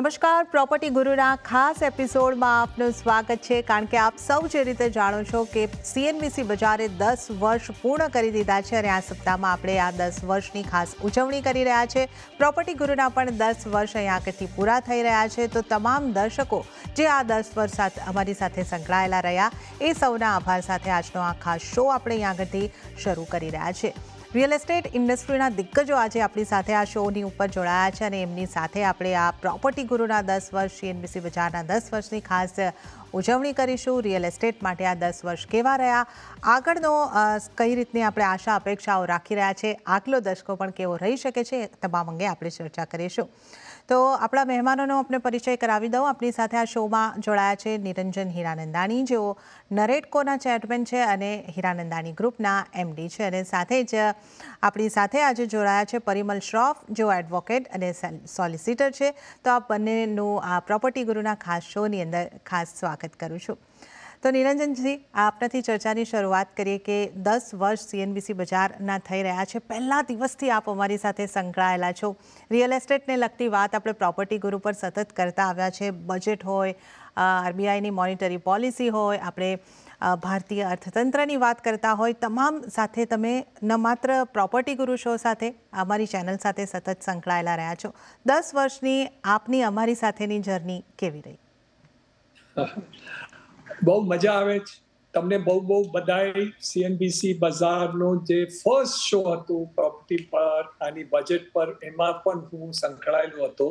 નમસ્કાર પ્રોપર્ટી ગુરુના ખાસ એપિસોડમાં આપનું સ્વાગત છે કારણ કે આપ સૌ જે રીતે જાણો છો કે CNMC બજારે 10 વર્ષ પૂર્ણ કરી દીધા છે અને આ સપ્તાહમાં આપણે આ 10 વર્ષની ખાસ ઉજવણી કરી રહ્યા છે પ્રોપર્ટી ગુરુના પણ 10 વર્ષ આખરી પૂરા થઈ રહ્યા છે તો તમામ દર્શકો જે આ 10 વર્ષات અમારી સાથે સંકળાયેલા રહ્યા એ સૌના આભાર સાથે આજનો આ ખાસ શો આપણે અહીંયા ગતી શરૂ કરી રહ્યા છે રિયલ એસ્ટેટ ઇન્ડસ્ટ્રીના દિગ્ગજો આજે આપણી સાથે આ શોની ઉપર જોડાયા છે અને એમની સાથે આપણે આ પ્રોપર્ટી ગુરુના દસ વર્ષ સીએનબીસી બજારના દસ વર્ષની ખાસ ઉજવણી કરીશું રિયલ એસ્ટેટ માટે આ દસ વર્ષ કેવા રહ્યા આગળનો કઈ રીતની આપણે આશા અપેક્ષાઓ રાખી રહ્યા છે આગલો દશકો પણ કેવો રહી શકે છે તમામ અંગે આપણે ચર્ચા કરીશું તો આપણા મહેમાનોનો આપણે પરિચય કરાવી દઉં આપણી સાથે આ શોમાં જોડાયા છે નિરંજન હીરાનંદાણી જેઓ નરેટકોના ચેરમેન છે અને હીરાનંદાણી ગ્રુપના એમડી છે અને સાથે જ આપણી સાથે આજે જોડાયા છે પરિમલ શ્રોફ જેઓ એડવોકેટ અને સોલિસિટર છે તો આ બંનેનું આ પ્રોપર્ટી ગુરુના ખાસ શોની અંદર ખાસ સ્વાગત કરું છું તો નીલનજી આપના થી ચર્ચાની શરૂઆત કરીએ કે 10 વર્ષ સીએનબીસી બજાર ના થઈ રહ્યા છે. પહેલા દિવસ થી આપ અમારી સાથે સંકળાયેલા છો. રિયલ એસ્ટેટ ને લગતી વાત આપણે પ્રોપર્ટી ગુરુ પર સતત કરતા આવ્યા છે. બજેટ હોય, આરબીઆઈ ની મોનેટરી પોલિસી હોય, આપણે ભારતીય અર્થતંત્ર ની વાત કરતા હોય તમામ સાથે તમે ન માત્ર પ્રોપર્ટી ગુરુ શો સાથે આમારી ચેનલ સાથે સતત સંકળાયેલા રહ્યા છો. 10 વર્ષ ની આપની અમારી સાથે ની જર્ની કેવી રહી? બહુ મજા આવે છે તમને બહુ બહુ બધાય સીએનબીસી બજારનો જે ફર્સ્ટ શો હતો પ્રોપર્ટી પર આની બજેટ પર એમાં પણ હું સંકળાયેલો હતો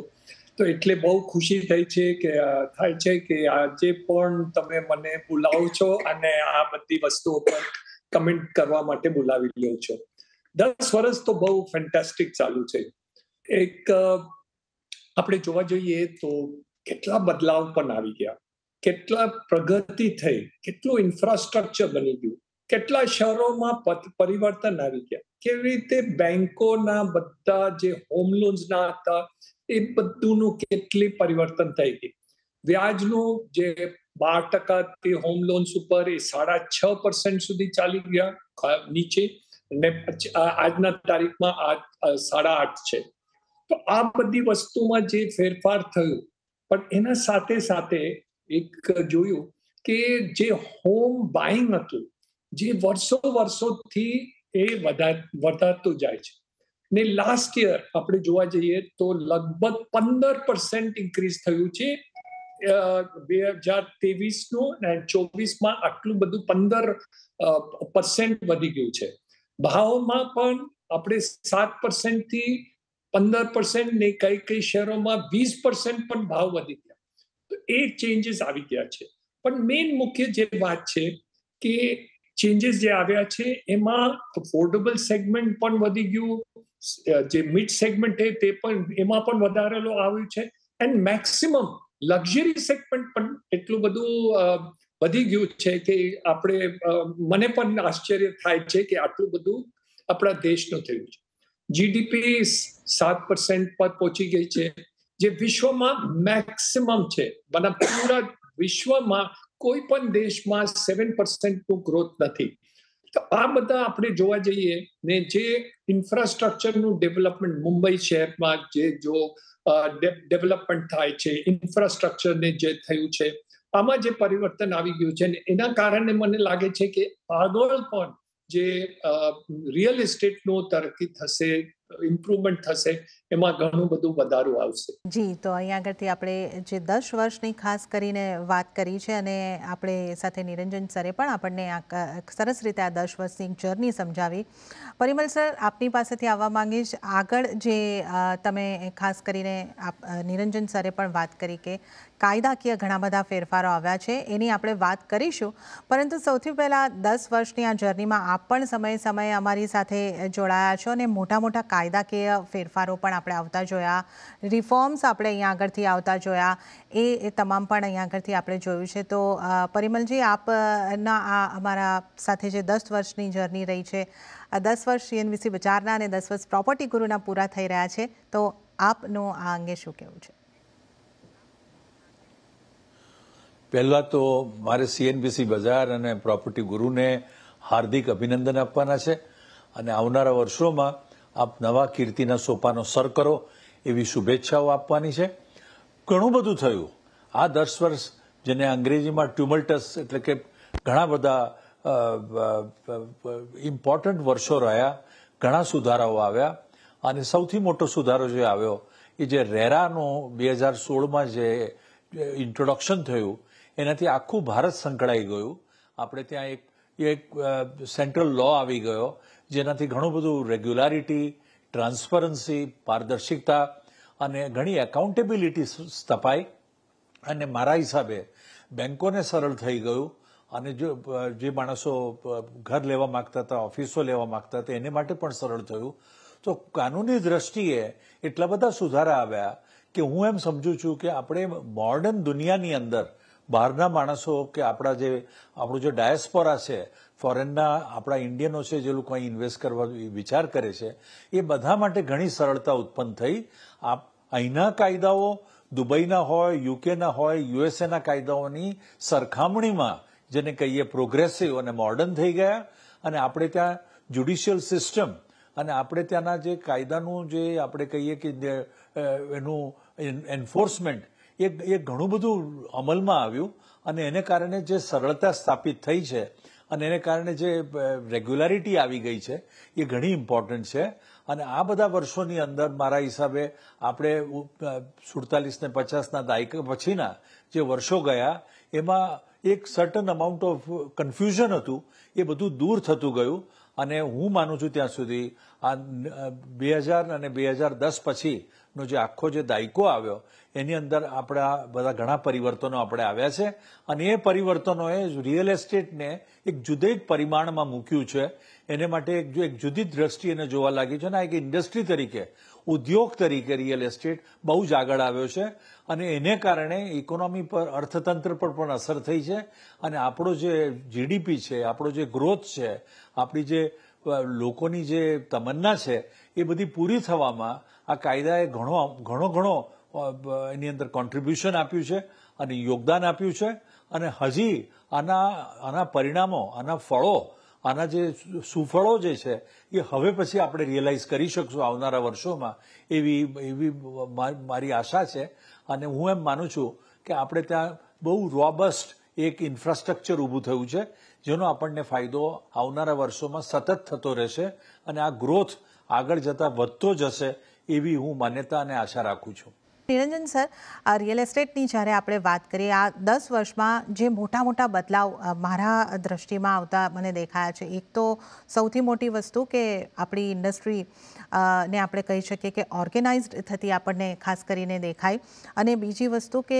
તો એટલે બહુ ખુશી થઈ છે કે થાય છે કે આજે પણ તમે મને બોલાવો છો અને આ બધી વસ્તુઓ પર કમેન્ટ કરવા માટે બોલાવી લો છો દસ વર્ષ તો બહુ ફેન્ટાસ્ટિક ચાલુ છે એક આપણે જોવા જઈએ તો કેટલા બદલાવ પણ આવી ગયા કેટલા પ્રગતિ થઈ કેટલું ઇન્ફ્રાસ્ટ્રક્ચર બની ગયું કેટલા શહેરોમાં પરિવર્તન આવી ગયા કેવી રીતે બેંકોના બધા જે હોમ લોન્સના હતા એ બધુંનું કેટલી પરિવર્તન થઈ ગયું વ્યાજનું જે બાર ટકા તે હોમ લોન્સ ઉપર એ સાડા છ પર્સન્ટ સુધી ચાલી ગયા નીચે અને આજના તારીખમાં આ સાડા આઠ છે તો આ બધી વસ્તુમાં જે ફેરફાર થયો પણ એના સાથે સાથે એક જોયું કે જે હોમ બાઇંગ હતું જે વર્ષો વર્ષોથી એ વધારતું જાય છે ને લાસ્ટ યર આપણે જોવા જઈએ તો લગભગ પંદર પર્સન્ટ ઇન્ક્રીઝ થયું છે બે હજાર ત્રેવીસનું અને ચોવીસમાં આટલું બધું પંદર પર્સન્ટ વધી ગયું છે ભાવમાં પણ આપણે સાત પર્સન્ટથી પંદર પર્સન્ટ ને કઈ કઈ શહેરોમાં વીસ પર્સન્ટ પણ ભાવ વધી ગયા એ ચેન્જીસ આવી ગયા છે પણ મેઇન મુખ્ય જે વાત છે કે ચેન્જીસ જે આવ્યા છે એમાં અફોર્ડેબલ સેગમેન્ટ પણ વધી ગયું જે મિડ સેગમેન્ટ છે તે પણ એમાં પણ વધારેલો આવ્યું છે એન્ડ મેક્સિમમ લક્ઝરી સેગમેન્ટ પણ એટલું બધું વધી ગયું છે કે આપણે મને પણ આશ્ચર્ય થાય છે કે આટલું બધું આપણા દેશનું થયું છે જીડીપી સાત પર્સન્ટ પર પહોંચી ગઈ છે જે વિશ્વમાં મેક્સિમમ છે બના પૂરા વિશ્વમાં કોઈ પણ દેશમાં સેવન પર્સન્ટનું ગ્રોથ નથી તો આ બધા આપણે જોવા જઈએ ને જે ઇન્ફ્રાસ્ટ્રક્ચરનું ડેવલપમેન્ટ મુંબઈ શહેરમાં જે જો ડેવલપમેન્ટ થાય છે ઇન્ફ્રાસ્ટ્રક્ચરને જે થયું છે આમાં જે પરિવર્તન આવી ગયું છે ને એના કારણે મને લાગે છે કે આગળ પણ જે રિયલ એસ્ટેટનો તરક્કી થશે ઇમ્પ્રુવમેન્ટ થશે એમાં ઘણું બધું વધારો આવશે જી તો અહીંયા આગળથી આપણે જે દસ વર્ષની ખાસ કરીને વાત કરી છે અને આપણે સાથે નિરંજન સરે પણ આપણને આ સરસ રીતે આ દસ વર્ષની જર્ની સમજાવી પરિમલ સર આપની પાસેથી આવવા માંગીશ આગળ જે તમે ખાસ કરીને આપ નિરંજન સરે પણ વાત કરી કે કાયદાકીય ઘણા બધા ફેરફારો આવ્યા છે એની આપણે વાત કરીશું પરંતુ સૌથી પહેલાં દસ વર્ષની આ જર્નીમાં આપ પણ સમયે સમયે અમારી સાથે જોડાયા છો અને મોટા મોટા કાયદાકીય ફેરફારો પણ આપણે આવતા જોયા રિફોર્મ્સ આપણે અહીંયા આગળથી આવતા જોયા એ એ તમામ પણ અહીંયા આગળથી આપણે જોયું છે તો પરિમલજી આપના આ અમારા સાથે જે દસ વર્ષની જર્ની રહી છે આ દસ વર્ષ સીએનબીસી બજારના અને દસ વર્ષ પ્રોપર્ટી ગુરુના પૂરા થઈ રહ્યા છે તો આપનું આ અંગે શું કહેવું છે પહેલાં તો મારે સીએનબીસી બજાર અને પ્રોપર્ટી ગુરુને હાર્દિક અભિનંદન આપવાના છે અને આવનારા વર્ષોમાં આપ નવા કીર્તિના સોપાનો સર કરો એવી શુભેચ્છાઓ આપવાની છે ઘણું બધું થયું આ દસ વર્ષ જેને અંગ્રેજીમાં ટ્યુમલ્ટસ એટલે કે ઘણા બધા ઇમ્પોર્ટન્ટ વર્ષો રહ્યા ઘણા સુધારાઓ આવ્યા અને સૌથી મોટો સુધારો જે આવ્યો એ જે રેરાનો બે હજાર સોળમાં જે ઇન્ટ્રોડક્શન થયું એનાથી આખું ભારત સંકળાઈ ગયું આપણે ત્યાં એક એક સેન્ટ્રલ લો આવી ગયો જેનાથી ઘણું બધું રેગ્યુલારિટી ટ્રાન્સપરન્સી પારદર્શિકતા અને ઘણી એકાઉન્ટેબિલિટી સ્થપાઈ અને મારા હિસાબે બેન્કોને સરળ થઈ ગયું અને જો જે માણસો ઘર લેવા માગતા હતા ઓફિસો લેવા માગતા હતા એને માટે પણ સરળ થયું તો કાનૂની દ્રષ્ટિએ એટલા બધા સુધારા આવ્યા કે હું એમ સમજુ છું કે આપણે મોર્ડન દુનિયાની અંદર બહારના માણસો કે આપણા જે આપણું જે ડાયસ્પોરા છે ફોરેનના આપણા ઇન્ડિયનો છે જે લોકો અહીં ઇન્વેસ્ટ કરવા વિચાર કરે છે એ બધા માટે ઘણી સરળતા ઉત્પન્ન થઈ આપ અહીંના કાયદાઓ દુબઈના હોય યુકેના હોય યુએસએના કાયદાઓની સરખામણીમાં જેને કહીએ પ્રોગ્રેસિવ અને મોર્ડન થઈ ગયા અને આપણે ત્યાં જ્યુડિશિયલ સિસ્ટમ અને આપણે ત્યાંના જે કાયદાનું જે આપણે કહીએ કે એનું એન્ફોર્સમેન્ટ એ એ ઘણું બધું અમલમાં આવ્યું અને એને કારણે જે સરળતા સ્થાપિત થઈ છે અને એને કારણે જે રેગ્યુલારિટી આવી ગઈ છે એ ઘણી ઇમ્પોર્ટન્ટ છે અને આ બધા વર્ષોની અંદર મારા હિસાબે આપણે સુડતાલીસને પચાસના દાયકા પછીના જે વર્ષો ગયા એમાં એક સર્ટન અમાઉન્ટ ઓફ કન્ફ્યુઝન હતું એ બધું દૂર થતું ગયું અને હું માનું છું ત્યાં સુધી આ બે હજાર અને બે હજાર દસ પછી નો જે આખો જે દાયકો આવ્યો એની અંદર આપણા બધા ઘણા પરિવર્તનો આપણે આવ્યા છે અને એ પરિવર્તનોએ રિયલ એસ્ટેટને એક જુદે જ પરિમાણમાં મૂક્યું છે એને માટે એક એક જુદી દ્રષ્ટિ એને જોવા લાગી છે અને આ એક ઇન્ડસ્ટ્રી તરીકે ઉદ્યોગ તરીકે રિયલ એસ્ટેટ બહુ જ આગળ આવ્યો છે અને એને કારણે ઇકોનોમી પર અર્થતંત્ર પર પણ અસર થઈ છે અને આપણો જે જીડીપી છે આપણો જે ગ્રોથ છે આપણી જે લોકોની જે તમન્ના છે એ બધી પૂરી થવામાં આ કાયદાએ ઘણો ઘણો ઘણો એની અંદર કોન્ટ્રીબ્યુશન આપ્યું છે અને યોગદાન આપ્યું છે અને હજી આના આના પરિણામો આના ફળો આના જે સુફળો જે છે એ હવે પછી આપણે રિયલાઇઝ કરી શકશું આવનારા વર્ષોમાં એવી એવી મારી આશા છે અને હું એમ માનું છું કે આપણે ત્યાં બહુ રોબસ્ટ એક ઇન્ફ્રાસ્ટ્રક્ચર ઊભું થયું છે જેનો આપણને ફાયદો આવનારા વર્ષોમાં સતત થતો રહેશે અને આ ગ્રોથ આગળ જતાં વધતો જશે એવી હું માન્યતા અને આશા રાખું છું નિરંજન સર આ રિયલ એસ્ટેટની જ્યારે આપણે વાત કરીએ આ દસ વર્ષમાં જે મોટા મોટા બદલાવ મારા દ્રષ્ટિમાં આવતા મને દેખાયા છે એક તો સૌથી મોટી વસ્તુ કે આપણી ઇન્ડસ્ટ્રી ને આપણે કહી શકીએ કે ઓર્ગેનાઇઝડ થતી આપણને ખાસ કરીને દેખાય અને બીજી વસ્તુ કે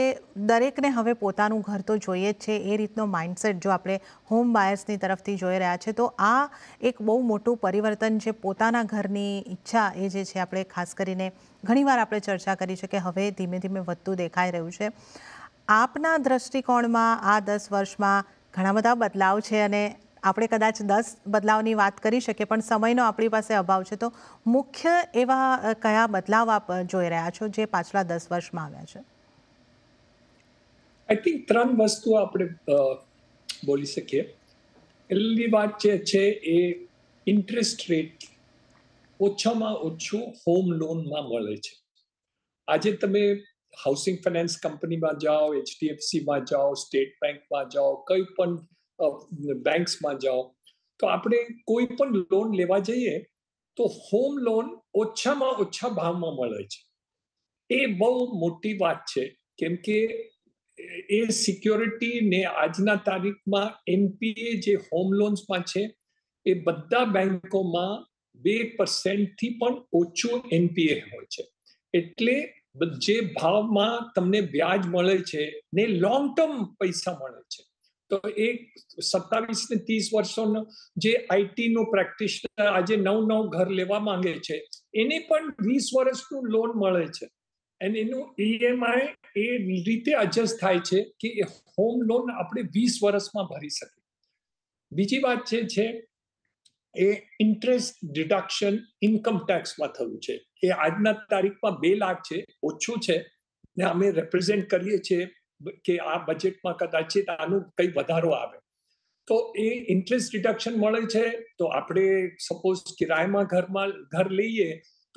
દરેકને હવે પોતાનું ઘર તો જોઈએ જ છે એ રીતનો માઇન્ડસેટ જો આપણે હોમ બાયર્સની તરફથી જોઈ રહ્યા છે તો આ એક બહુ મોટું પરિવર્તન છે પોતાના ઘરની ઈચ્છા એ જે છે આપણે ખાસ કરીને ઘણીવાર આપણે ચર્ચા કરી છે કે હવે ધીમે ધીમે વધતું દેખાઈ રહ્યું છે આપના દ્રષ્ટિકોણમાં આ દસ વર્ષમાં ઘણા બધા બદલાવ છે અને આપણે કદાચ દસ બદલાવની વાત કરી શકીએ પણ સમયનો આપણી પાસે અભાવ છે તો મુખ્ય એવા કયા બદલાવ આપ જોઈ રહ્યા છો જે પાછલા દસ વર્ષમાં આવ્યા છે આઈ થિંક ત્રણ વસ્તુ આપણે બોલી શકીએ પહેલી વાત જે છે એ ઇન્ટરેસ્ટ રેટ ઓછામાં ઓછું હોમ લોનમાં મળે છે આજે તમે હાઉસિંગ ફાઇનાન્સ કંપનીમાં જાઓ એચડીએફસીમાં જાઓ સ્ટેટ બેંકમાં જાઓ કંઈ પણ બેંક્સમાં જાઓ તો આપણે કોઈ પણ લોન લેવા જઈએ તો હોમ લોન ઓછામાં ઓછા ભાવમાં મળે છે એ બહુ મોટી વાત છે કેમ કે એ સિક્યોરિટી ને આજના તારીખમાં એનપીએ જે હોમ લોન્સમાં છે એ બધા બેંકોમાં બે થી પણ ઓછું એનપીએ હોય છે એટલે જે ભાવમાં તમને વ્યાજ મળે છે ને લોંગ ટર્મ પૈસા મળે છે તો એ સત્તાવીસ ને ત્રીસ વર્ષોનો જે આઈટીનો પ્રેક્ટિશનર આજે નવ નવ ઘર લેવા માંગે છે એને પણ વીસ વર્ષનું લોન મળે છે એન્ડ એનું ઈએમઆઈ e એ રીતે એડજસ્ટ થાય છે કે એ હોમ લોન આપણે વીસ વર્ષમાં ભરી શકીએ બીજી વાત છે છે એ ઇન્ટરેસ્ટ ડિડક્શન ઇન્કમ ટેક્સમાં થયું છે એ આજના તારીખમાં બે લાખ છે ઓછું છે ને અમે રેપ્રેઝેન્ટ કરીએ છીએ કે આ બજેટમાં કદાચિત આનું કંઈ વધારો આવે તો એ ઇન્ટરેસ્ટ ડિડક્શન મળે છે તો આપણે સપોઝ કિરાયામાં ઘરમાં ઘર લઈએ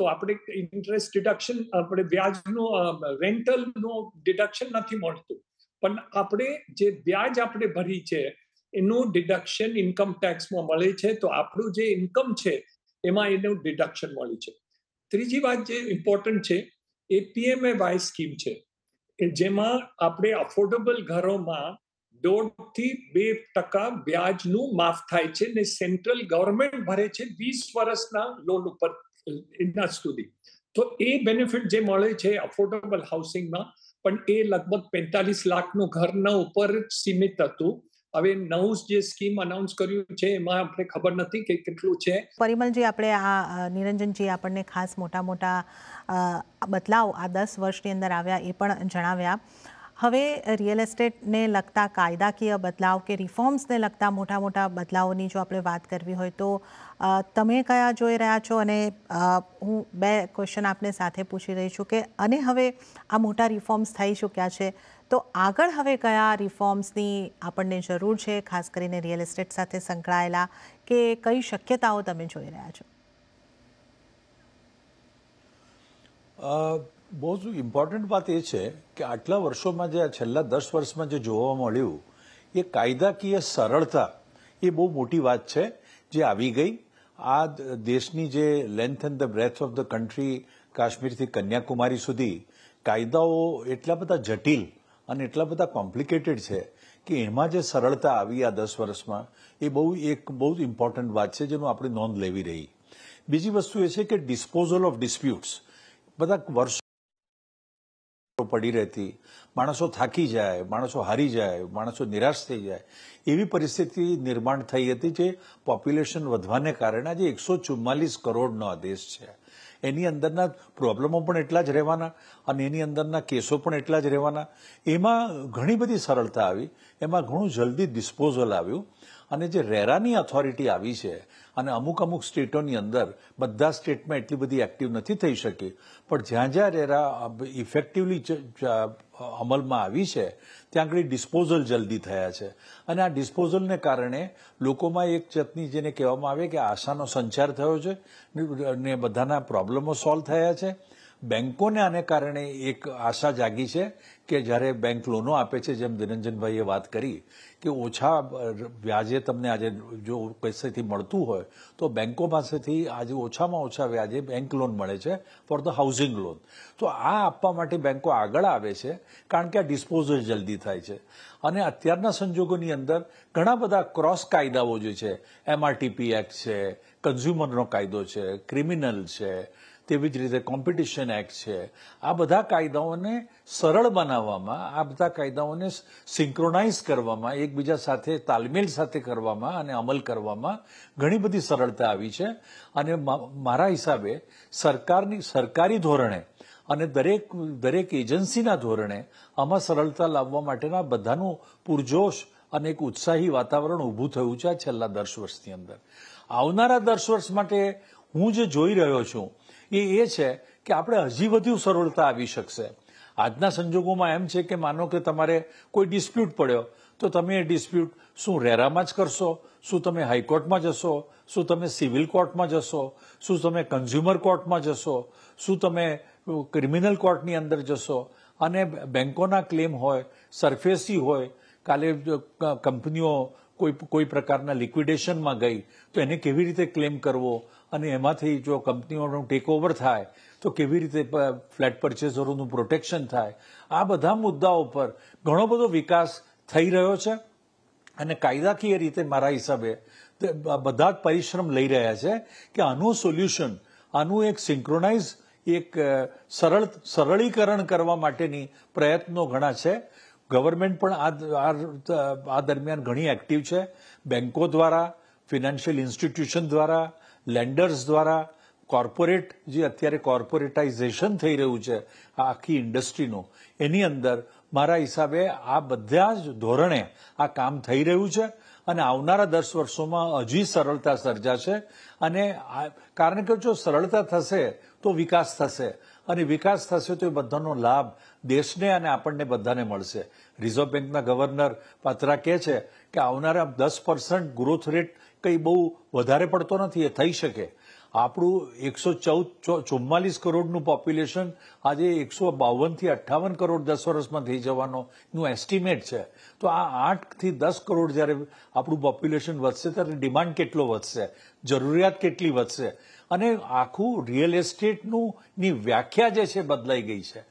તો આપણે ઇન્ટરેસ્ટ ડિડક્શન આપણે વ્યાજનું રેન્ટલનું ડિડક્શન નથી મળતું પણ આપણે જે વ્યાજ આપણે ભરી છે એનું ડિડક્શન ઇન્કમ ટેક્સમાં મળે છે તો આપણું જે ઇન્કમ છે એમાં એનું ડિડક્શન મળ્યું છે ત્રીજી વાત જે ઇમ્પોર્ટન્ટ છે એ પીએમએ વાય સ્કીમ છે કે જેમાં આપણે અફોર્ડેબલ ઘરોમાં દોઢથી બે ટકા વ્યાજનું માફ થાય છે ને સેન્ટ્રલ ગવર્મેન્ટ ભરે છે વીસ વર્ષના લોન ઉપર એના સુધી તો એ બેનિફિટ જે મળે છે અફોર્ડેબલ હાઉસિંગમાં પણ એ લગભગ પેંતાલીસ લાખનું ઘરના ઉપર સીમિત હતું હવે નવું જે સ્કીમ અનાઉન્સ કર્યું છે એમાં આપણે ખબર નથી કે કેટલું છે પરિમલજી આપણે આ નિરંજનજી આપણને ખાસ મોટા મોટા બદલાવ આ દસ વર્ષની અંદર આવ્યા એ પણ જણાવ્યા હવે રિયલ એસ્ટેટને લગતા કાયદાકીય બદલાવ કે રિફોર્મ્સને લગતા મોટા મોટા બદલાવોની જો આપણે વાત કરવી હોય તો તમે કયા જોઈ રહ્યા છો અને હું બે ક્વેશ્ચન આપને સાથે પૂછી રહી છું કે અને હવે આ મોટા રિફોર્મ્સ થઈ ચૂક્યા છે તો આગળ હવે કયા રિફોર્મ્સની આપણને જરૂર છે ખાસ કરીને રિયલ એસ્ટેટ સાથે સંકળાયેલા કે કઈ શક્યતાઓ તમે જોઈ રહ્યા છો બહુ ઇમ્પોર્ટન્ટ વાત એ છે કે આટલા વર્ષોમાં જે આ છેલ્લા દસ વર્ષમાં જે જોવા મળ્યું એ કાયદાકીય સરળતા એ બહુ મોટી વાત છે જે આવી ગઈ આ દેશની જે length and the breadth of the country કાશ્મીરથી કન્યાકુમારી સુધી કાયદાઓ એટલા બધા જટિલ અને એટલા બધા કોમ્પ્લિકેટેડ છે કે એમાં જે સરળતા આવી આ દસ વર્ષમાં એ બહુ એક બહુ જ ઇમ્પોર્ટન્ટ વાત છે જેનું આપણે નોંધ લેવી રહી બીજી વસ્તુ એ છે કે ડિસ્પોઝલ ઓફ ડિસ્પ્યુટ્સ બધા વર્ષો ખોટો પડી રહેતી માણસો થાકી જાય માણસો હારી જાય માણસો નિરાશ થઈ જાય એવી પરિસ્થિતિ નિર્માણ થઈ હતી જે પોપ્યુલેશન વધવાને કારણે આજે એકસો ચુમ્માલીસ કરોડનો આ દેશ છે એની અંદરના પ્રોબ્લેમો પણ એટલા જ રહેવાના અને એની અંદરના કેસો પણ એટલા જ રહેવાના એમાં ઘણી બધી સરળતા આવી એમાં ઘણું જલ્દી ડિસ્પોઝલ આવ્યું અને જે રેરાની ઓથોરિટી આવી છે અને અમુક અમુક સ્ટેટોની અંદર બધા સ્ટેટમાં એટલી બધી એક્ટિવ નથી થઈ શકી પણ જ્યાં જ્યાં રેરા ઇફેક્ટિવલી અમલમાં આવી છે ત્યાં આગળ ડિસ્પોઝલ જલ્દી થયા છે અને આ ડિસ્પોઝલને કારણે લોકોમાં એક જાતની જેને કહેવામાં આવે કે આશાનો સંચાર થયો છે ને બધાના પ્રોબ્લેમો સોલ્વ થયા છે બેન્કોને આને કારણે એક આશા જાગી છે કે જ્યારે બેંક લોનો આપે છે જેમ નિરંજનભાઈએ વાત કરી કે ઓછા વ્યાજે તમને આજે જો પૈસેથી મળતું હોય તો બેન્કો પાસેથી આજે ઓછામાં ઓછા વ્યાજે બેંક લોન મળે છે ફોર ધ હાઉસિંગ લોન તો આ આપવા માટે બેન્કો આગળ આવે છે કારણ કે આ ડિસ્પોઝલ જલ્દી થાય છે અને અત્યારના સંજોગોની અંદર ઘણા બધા ક્રોસ કાયદાઓ જે છે એમઆરટીપી એક્ટ છે કન્ઝ્યુમરનો કાયદો છે ક્રિમિનલ છે તેવી જ રીતે કોમ્પિટિશન એક્ટ છે આ બધા કાયદાઓને સરળ બનાવવામાં આ બધા કાયદાઓને સિંક્રોનાઇઝ કરવામાં એકબીજા સાથે તાલમેલ સાથે કરવામાં અને અમલ કરવામાં ઘણી બધી સરળતા આવી છે અને મારા હિસાબે સરકારની સરકારી ધોરણે અને દરેક દરેક એજન્સીના ધોરણે આમાં સરળતા લાવવા માટેના બધાનું પૂરજોશ અને એક ઉત્સાહી વાતાવરણ ઊભું થયું છે છેલ્લા દસ વર્ષની અંદર આવનારા દસ વર્ષ માટે હું જે જોઈ રહ્યો છું એ એ છે કે આપણે હજી વધુ સરળતા આવી શકશે આજના સંજોગોમાં એમ છે કે માનો કે તમારે કોઈ ડિસ્પ્યુટ પડ્યો તો તમે એ ડિસ્પ્યુટ શું રેરામાં જ કરશો શું તમે હાઈકોર્ટમાં જશો શું તમે સિવિલ કોર્ટમાં જશો શું તમે કન્ઝ્યુમર કોર્ટમાં જશો શું તમે ક્રિમિનલ કોર્ટની અંદર જશો અને બેન્કોના ક્લેમ હોય સરફેસી હોય કાલે કંપનીઓ કોઈ કોઈ પ્રકારના લિક્વિડેશનમાં ગઈ તો એને કેવી રીતે ક્લેમ કરવો અને એમાંથી જો કંપનીઓનું ટેકઓવર થાય તો કેવી રીતે ફ્લેટ પરચેઝરોનું પ્રોટેક્શન થાય આ બધા મુદ્દાઓ પર ઘણો બધો વિકાસ થઈ રહ્યો છે અને કાયદાકીય રીતે મારા હિસાબે બધા જ પરિશ્રમ લઈ રહ્યા છે કે આનું સોલ્યુશન આનું એક સિન્ક્રોનાઇઝ એક સરળ સરળીકરણ કરવા માટેની પ્રયત્નો ઘણા છે ગવર્મેન્ટ પણ આ દરમિયાન ઘણી એક્ટિવ છે બેન્કો દ્વારા ફિનાન્શિયલ ઇન્સ્ટિટ્યુશન દ્વારા લેન્ડર્સ દ્વારા કોર્પોરેટ જે અત્યારે કોર્પોરેટાઇઝેશન થઈ રહ્યું છે આ આખી ઇન્ડસ્ટ્રીનું એની અંદર મારા હિસાબે આ બધા જ ધોરણે આ કામ થઈ રહ્યું છે અને આવનારા દસ વર્ષોમાં હજી સરળતા સર્જાશે અને કારણ કે જો સરળતા થશે તો વિકાસ થશે અને વિકાસ થશે તો એ બધાનો લાભ દેશને અને આપણને બધાને મળશે રિઝર્વ બેંકના ગવર્નર પાત્રા કહે છે કે આવનારા દસ પર્સન્ટ ગ્રોથ રેટ કંઈ બહુ વધારે પડતો નથી એ થઈ શકે આપણું એકસો ચૌદ ચુમ્માલીસ કરોડનું પોપ્યુલેશન આજે એકસો બાવનથી અઠ્ઠાવન કરોડ દસ વર્ષમાં થઈ જવાનોનું એસ્ટિમેટ છે તો આ આઠથી દસ કરોડ જ્યારે આપણું પોપ્યુલેશન વધશે ત્યારે ડિમાન્ડ કેટલો વધશે જરૂરિયાત કેટલી વધશે અને આખું રિયલ એસ્ટેટનું ની વ્યાખ્યા જે છે બદલાઈ ગઈ છે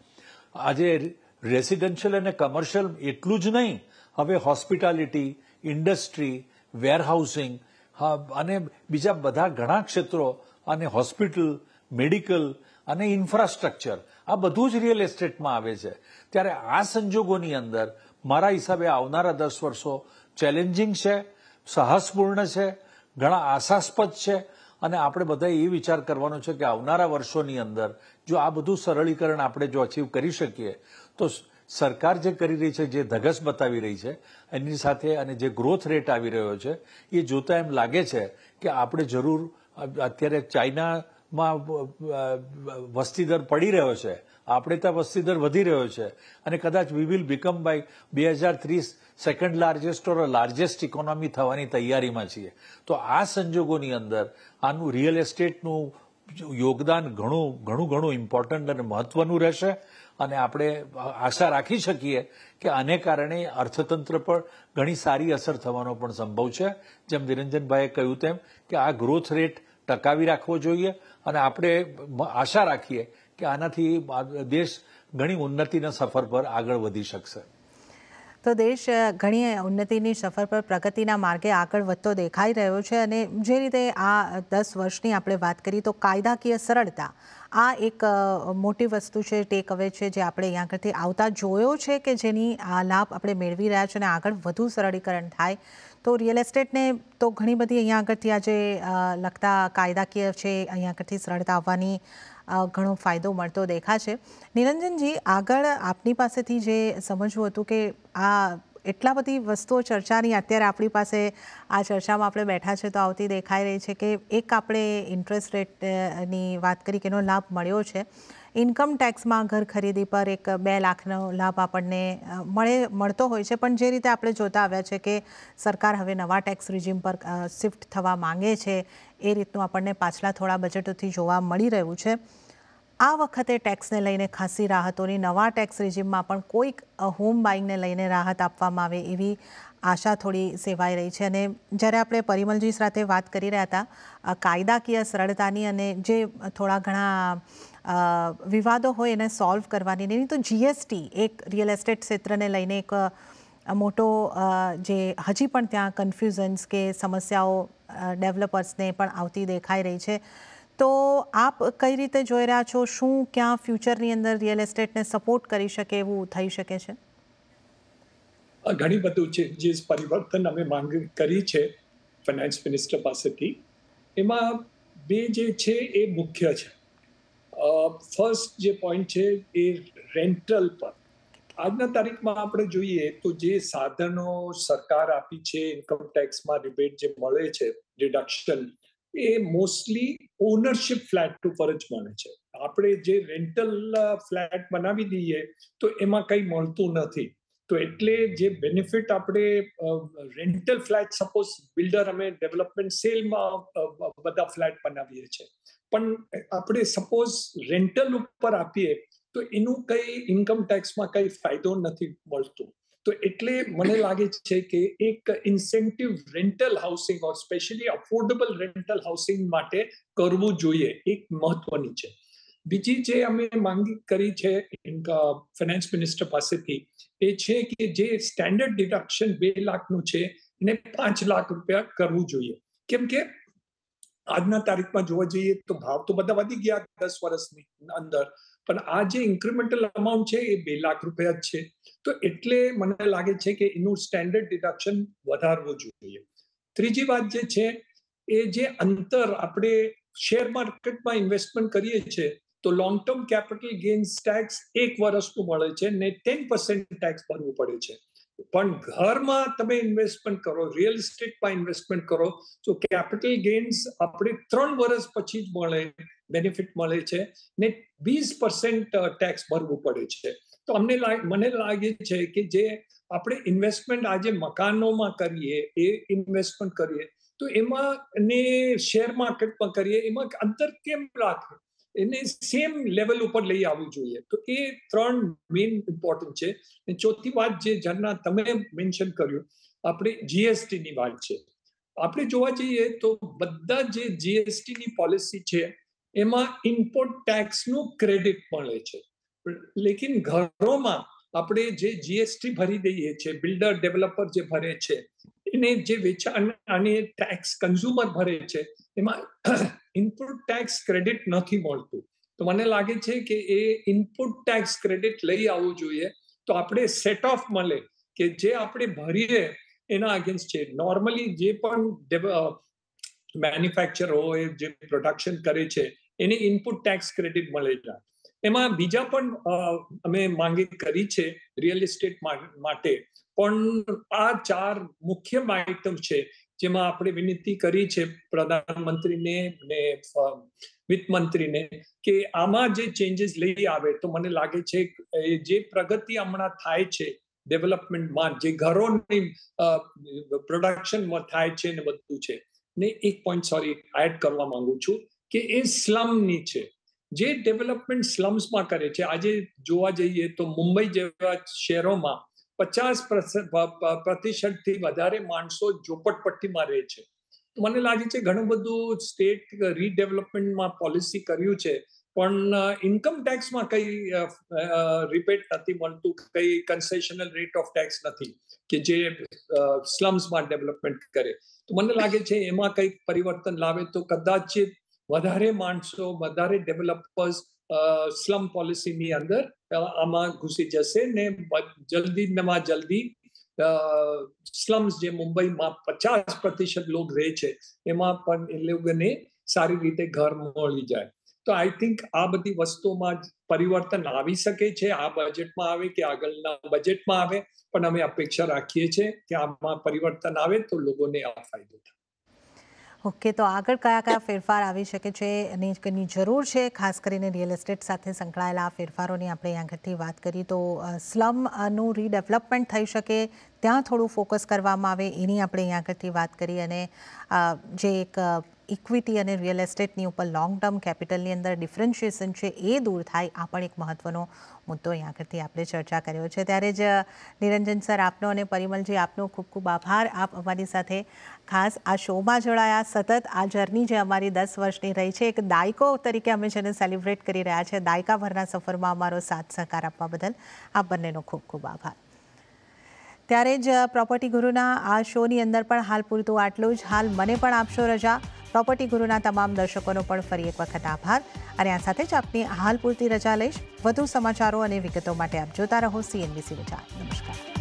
આજે રેસિડેન્શિયલ અને કમર્શિયલ એટલું જ નહીં હવે હોસ્પિટાલિટી ઇન્ડસ્ટ્રી વેરહાઉસિંગ અને બીજા બધા ઘણા ક્ષેત્રો અને હોસ્પિટલ મેડિકલ અને ઇન્ફ્રાસ્ટ્રક્ચર આ બધું જ રિયલ એસ્ટેટમાં આવે છે ત્યારે આ સંજોગોની અંદર મારા હિસાબે આવનારા દસ વર્ષો ચેલેન્જિંગ છે સાહસપૂર્ણ છે ઘણા આશાસ્પદ છે અને આપણે બધા એ વિચાર કરવાનો છે કે આવનારા વર્ષોની અંદર જો આ બધું સરળીકરણ આપણે જો અચીવ કરી શકીએ તો સરકાર જે કરી રહી છે જે ધગસ બતાવી રહી છે એની સાથે અને જે ગ્રોથ રેટ આવી રહ્યો છે એ જોતા એમ લાગે છે કે આપણે જરૂર અત્યારે ચાઇનામાં વસ્તી દર પડી રહ્યો છે આપણે ત્યાં વસ્તી દર વધી રહ્યો છે અને કદાચ વી વિલ બીકમ બાય બે હજાર ત્રીસ second largest or largest economy થવાની તૈયારીમાં છીએ તો આ સંજોગોની અંદર આનું રિયલ એસ્ટેટનું યોગદાન ઘણું ઘણું ઘણું ઇમ્પોર્ટન્ટ અને મહત્વનું રહેશે અને આપણે આશા રાખી શકીએ કે આને કારણે અર્થતંત્ર પર ઘણી સારી અસર થવાનો પણ સંભવ છે જેમ નિરંજનભાઈએ કહ્યું તેમ કે આ ગ્રોથ રેટ ટકાવી રાખવો જોઈએ અને આપણે આશા રાખીએ કે આનાથી દેશ ઘણી ઉન્નતિના સફર પર આગળ વધી શકશે તો દેશ ઘણી ઉન્નતિની સફર પર પ્રગતિના માર્ગે આગળ વધતો દેખાઈ રહ્યો છે અને જે રીતે આ દસ વર્ષની આપણે વાત કરીએ તો કાયદાકીય સરળતા આ એક મોટી વસ્તુ છે ટેક અવે છે જે આપણે અહીંયા આગળથી આવતા જોયો છે કે જેની આ લાભ આપણે મેળવી રહ્યા છે અને આગળ વધુ સરળીકરણ થાય તો રિયલ એસ્ટેટને તો ઘણી બધી અહીંયા આગળથી આજે લગતા કાયદાકીય છે અહીંયા આગળથી સરળતા આવવાની ઘણો ફાયદો મળતો દેખાશે નિરંજનજી આગળ આપની પાસેથી જે સમજવું હતું કે આ એટલા બધી વસ્તુઓ ચર્ચાની અત્યારે આપણી પાસે આ ચર્ચામાં આપણે બેઠા છે તો આવતી દેખાઈ રહી છે કે એક આપણે ઇન્ટરેસ્ટ રેટની વાત કરી કે એનો લાભ મળ્યો છે ઇન્કમ ટેક્સમાં ઘર ખરીદી પર એક બે લાખનો લાભ આપણને મળે મળતો હોય છે પણ જે રીતે આપણે જોતા આવ્યા છે કે સરકાર હવે નવા ટેક્સ રિજિમ પર શિફ્ટ થવા માંગે છે એ રીતનું આપણને પાછલા થોડા બજેટોથી જોવા મળી રહ્યું છે આ વખતે ટેક્સને લઈને ખાસી રાહતોની નવા ટેક્સ રિજીમમાં પણ કોઈક હોમ બાઇંગને લઈને રાહત આપવામાં આવે એવી આશા થોડી સેવાઈ રહી છે અને જ્યારે આપણે પરિમલજી સાથે વાત કરી રહ્યા હતા કાયદાકીય સરળતાની અને જે થોડા ઘણા વિવાદો હોય એને સોલ્વ કરવાની નહીં તો જીએસટી એક રિયલ એસ્ટેટ ક્ષેત્રને લઈને એક મોટો જે હજી પણ ત્યાં કન્ફ્યુઝન્સ કે સમસ્યાઓ ડેવલપર્સને પણ આવતી દેખાઈ રહી છે તો આપ કઈ રીતે જોઈ રહ્યા છો શું ક્યાં ફ્યુચરની અંદર રિયલ એસ્ટેટને સપોર્ટ કરી શકે એવું થઈ શકે છે ઘણી બધું છે જે પરિવર્તન અમે માંગ કરી છે ફાઇનાન્સ મિનિસ્ટર પાસેથી એમાં બે જે છે એ મુખ્ય છે ફર્સ્ટ જે પોઈન્ટ છે એ રેન્ટલ પર આજના તારીખમાં આપણે જોઈએ તો જે સાધનો સરકાર આપી છે ઇન્કમ ટેક્સમાં રિબેટ જે મળે છે રિડક્શન એ મોસ્ટલી ઓનરશિપ ફ્લેટ ઉપર જ મળે છે આપણે જે રેન્ટલ ફ્લેટ બનાવી દઈએ તો એમાં કંઈ મળતું નથી તો એટલે જે બેનિફિટ આપણે રેન્ટલ ફ્લેટ સપોઝ બિલ્ડર અમે ડેવલપમેન્ટ સેલમાં બધા ફ્લેટ બનાવીએ છીએ પણ આપણે સપોઝ રેન્ટલ ઉપર આપીએ તો એનું કઈ ઇન્કમ ટેક્સમાં કંઈ ફાયદો નથી મળતો તો એટલે મને લાગે છે કે એક incentive rental housing or specially affordable rental housing માટે કરવું જોઈએ એક મહત્વની છે બીજી જે અમે માંગણી કરી છે ફાઇનાન્સ મિનિસ્ટર પાસેથી એ છે કે જે સ્ટેન્ડર્ડ ડિડક્શન બે લાખનું છે એને પાંચ લાખ રૂપિયા કરવું જોઈએ કેમ કે આજના તારીખમાં જોવા જઈએ તો ભાવ તો બધા વધી ગયા દસ વર્ષની અંદર પણ આ જે ઇન્ક્રીમેન્ટલ અમાઉન્ટ છે એ બે લાખ રૂપિયા જ છે તો એટલે મને લાગે છે કે એનું સ્ટેન્ડર્ડ ડિડક્શન વધારવું જોઈએ ત્રીજી વાત જે છે એ જે અંતર આપણે શેર માર્કેટમાં ઇન્વેસ્ટમેન્ટ કરીએ છીએ તો long term capital gains tax એક વર્ષનું મળે છે ને ટેન પર્સન્ટ ટેક્સ ભરવું પડે છે પણ ઘરમાં તમે ઇન્વેસ્ટમેન્ટ કરો રિયલ ઇસ્ટેટમાં ઇન્વેસ્ટમેન્ટ કરો તો કેપિટલ ગેન્સ આપણે ત્રણ વર્ષ પછી જ મળે બેનિફિટ મળે છે ને વીસ પરસેન્ટ ટેક્સ ભરવું પડે છે તો અમને મને લાગે છે કે જે આપણે ઇન્વેસ્ટમેન્ટ આજે મકાનોમાં કરીએ એ ઇન્વેસ્ટમેન્ટ કરીએ તો એમાં ને શેર માર્કેટમાં કરીએ એમાં અંતર કેમ રાખે એને સેમ લેવલ ઉપર લઈ આવવું જોઈએ તો એ ત્રણ મેઇન ઇમ્પોર્ટન્ટ છે અને ચોથી વાત જે ઝરના તમે મેન્શન કર્યું આપણે જીએસટીની વાત છે આપણે જોવા જઈએ તો બધા જે જીએસટીની પોલિસી છે એમાં ઇમ્પોર્ટ ટેક્સનું ક્રેડિટ મળે છે લેકિન ઘરોમાં આપણે જે જીએસટી ભરી દઈએ છીએ બિલ્ડર ડેવલપર જે ભરે છે એને જે વેચાણ અને ટેક્સ કન્ઝ્યુમર ભરે છે એમાં ઇનપુટ ટેક્સ ક્રેડિટ નથી મળતું તો મને લાગે છે કે એ ઇનપુટ ટેક્સ ક્રેડિટ લઈ આવવું જોઈએ તો આપણે સેટ ઓફ મળે કે જે આપણે ભરીએ એના અગેન્સ્ટ છે નોર્મલી જે પણ મેન્યુફેક્ચર હોય જે પ્રોડક્શન કરે છે એને ઇનપુટ ટેક્સ ક્રેડિટ મળે છે એમાં બીજા પણ અમે માંગી કરી છે રિયલ એસ્ટેટ માટે પણ આ ચાર મુખ્ય આઇટમ છે જેમાં આપણે વિનંતી કરી છે પ્રધાનમંત્રીને ને વિત્ત કે આમાં જે ચેન્જીસ લઈ આવે તો મને લાગે છે જે પ્રગતિ હમણાં થાય છે ડેવલપમેન્ટમાં જે ઘરોની પ્રોડક્શનમાં થાય છે ને બધું છે ને એક પોઈન્ટ સોરી એડ કરવા માંગુ છું કે એ સ્લમની છે જે ડેવલપમેન્ટ સ્લમ્સમાં કરે છે આજે જોવા જઈએ તો મુંબઈ જેવા શહેરોમાં પચાસ પ્રતિશતથી વધારે માણસો ઝોપટપટ્ટીમાં રહે છે મને લાગે છે ઘણું બધું સ્ટેટ રીડેવલપમેન્ટમાં પોલિસી કર્યું છે પણ ઇન્કમ ટેક્સમાં કઈ રિપેટ નથી મળતું કઈ કન્સેશનલ રેટ ઓફ ટેક્સ નથી કે જે સ્લમ્સમાં ડેવલપમેન્ટ કરે તો મને લાગે છે એમાં કંઈક પરિવર્તન લાવે તો કદાચિત વધારે માણસો વધારે ડેવલપર્સ સ્લમ પોલિસીની અંદર આમાં ઘૂસી જશે ને જલ્દીમાં જલ્દી સ્લમ્સ જે મુંબઈમાં પચાસ પ્રતિશત લોક રહે છે એમાં પણ એ લોકોને સારી રીતે ઘર મળી જાય તો આઈ થિંક આ બધી વસ્તુમાં પરિવર્તન આવી શકે છે આ બજેટમાં આવે કે આગળના બજેટમાં આવે પણ અમે અપેક્ષા રાખીએ છીએ કે આમાં પરિવર્તન આવે તો લોકોને આ ફાયદો થાય ઓકે તો આગળ કયા કયા ફેરફાર આવી શકે છે અને એની જરૂર છે ખાસ કરીને રિયલ એસ્ટેટ સાથે સંકળાયેલા આ ફેરફારોની આપણે આગળથી વાત કરીએ તો સ્લમનું રીડેવલપમેન્ટ થઈ શકે ત્યાં થોડું ફોકસ કરવામાં આવે એની આપણે આગળથી વાત કરી અને જે એક ઇક્વિટી અને રિયલ એસ્ટેટની ઉપર લોંગ ટર્મ કેપિટલની અંદર ડિફરન્શિએશન છે એ દૂર થાય આ પણ એક મહત્ત્વનો મુદ્દો અહીં આગળથી આપણે ચર્ચા કર્યો છે ત્યારે જ નિરંજન સર આપનો અને પરિમલજી આપનો ખૂબ ખૂબ આભાર આપ અમારી સાથે ખાસ આ શોમાં જોડાયા સતત આ જર્ની જે અમારી દસ વર્ષની રહી છે એક દાયકો તરીકે અમે જેને સેલિબ્રેટ કરી રહ્યા છે દાયકાભરના સફરમાં અમારો સાથ સહકાર આપવા બદલ આપ બંનેનો ખૂબ ખૂબ આભાર કેરેજ પ્રોપર્ટી ગુરુના આજ શોની અંદર પણ હાલ પૂરતું આટલો જ હાલ મને પણ આપશો રજા પ્રોપર્ટી ગુરુના તમામ દર્શકોનો પણ ફરી એક વખત આભાર અને આ સાથે જ આપની હાલ પૂરતી રજા લેશ વધુ સમાચારો અને વિગતો માટે આપ જોતા રહો સીએનબીસી બજાર નમસ્કાર